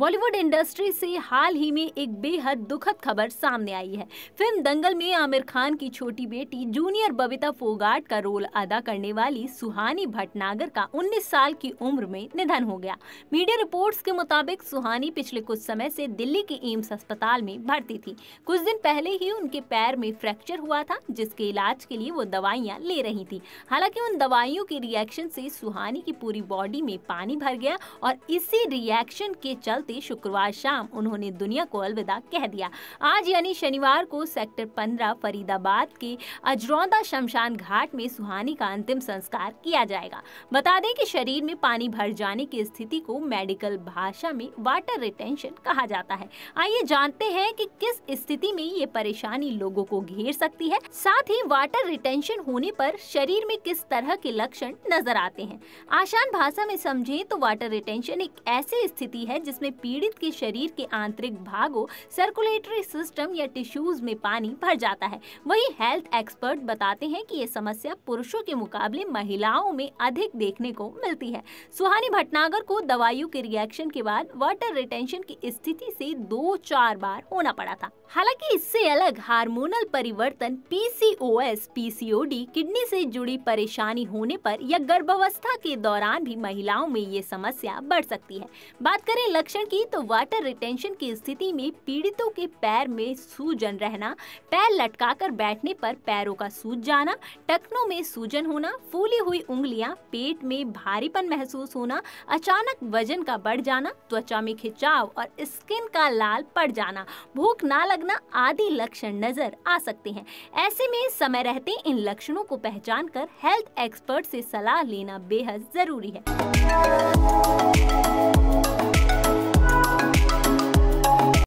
Bollywood industry से हाल ही में एक बेहद दुखद खबर सामने आई है फिल्म दंगल में आमिर खान की छोटी बेटी जूनियर बबीता फोगाट का रोल अदा करने वाली सुहानी भटनागर का 19 साल की उम्र में निधन हो गया मीडिया रिपोर्ट्स के मुताबिक सुहानी पिछले कुछ समय से दिल्ली के एम्स अस्पताल में भर्ती थी कुछ दिन पहले ही उनके पैर में फ्रैक्चर हुआ था जिसके इलाज के लिए वो दवाइयाँ ले रही थी हालांकि उन दवाइयों के रिएक्शन से सुहानी की पूरी बॉडी में पानी भर गया और इसी रिएक्शन के चलते करते शुक्रवार शाम उन्होंने दुनिया को अलविदा कह दिया आज यानी शनिवार को सेक्टर पंद्रह फरीदाबाद के अजरौदा शमशान घाट में सुहानी का अंतिम संस्कार किया जाएगा बता दें कि शरीर में पानी भर जाने की स्थिति को मेडिकल भाषा में वाटर रिटेंशन कहा जाता है आइए जानते हैं कि किस स्थिति में ये परेशानी लोगों को घेर सकती है साथ ही वाटर रिटेंशन होने पर शरीर में किस तरह के लक्षण नजर आते हैं आसान भाषा में समझे तो वाटर रिटेंशन एक ऐसी स्थिति है जिसमें जिससे पीड़ित के शरीर के आंतरिक भागों सर्कुलेटरी सिस्टम या टिश्यूज में पानी भर जाता है वही हेल्थ एक्सपर्ट बताते हैं कि ये समस्या पुरुषों के मुकाबले महिलाओं में अधिक देखने को मिलती है सुहानी भटनागर को दवाइयों के रिएक्शन के बाद वाटर रिटेंशन की स्थिति से दो चार बार होना पड़ा था हालांकि इससे अलग हार्मोनल परिवर्तन पीसीओएस पीसीओडी किडनी से जुड़ी परेशानी होने पर या गर्भावस्था के दौरान भी महिलाओं में ये समस्या बढ़ सकती है बात करें लक्षण परीक्षण की तो वाटर रिटेंशन की स्थिति में पीड़ितों के पैर में सूजन रहना पैर लटकाकर बैठने पर पैरों का सूज जाना टखनों में सूजन होना फूली हुई उंगलियां पेट में भारीपन महसूस होना अचानक वजन का बढ़ जाना त्वचा में खिंचाव और स्किन का लाल पड़ जाना भूख ना लगना आदि लक्षण नजर आ सकते हैं ऐसे में समय रहते इन लक्षणों को पहचान कर हेल्थ एक्सपर्ट ऐसी सलाह लेना बेहद जरूरी है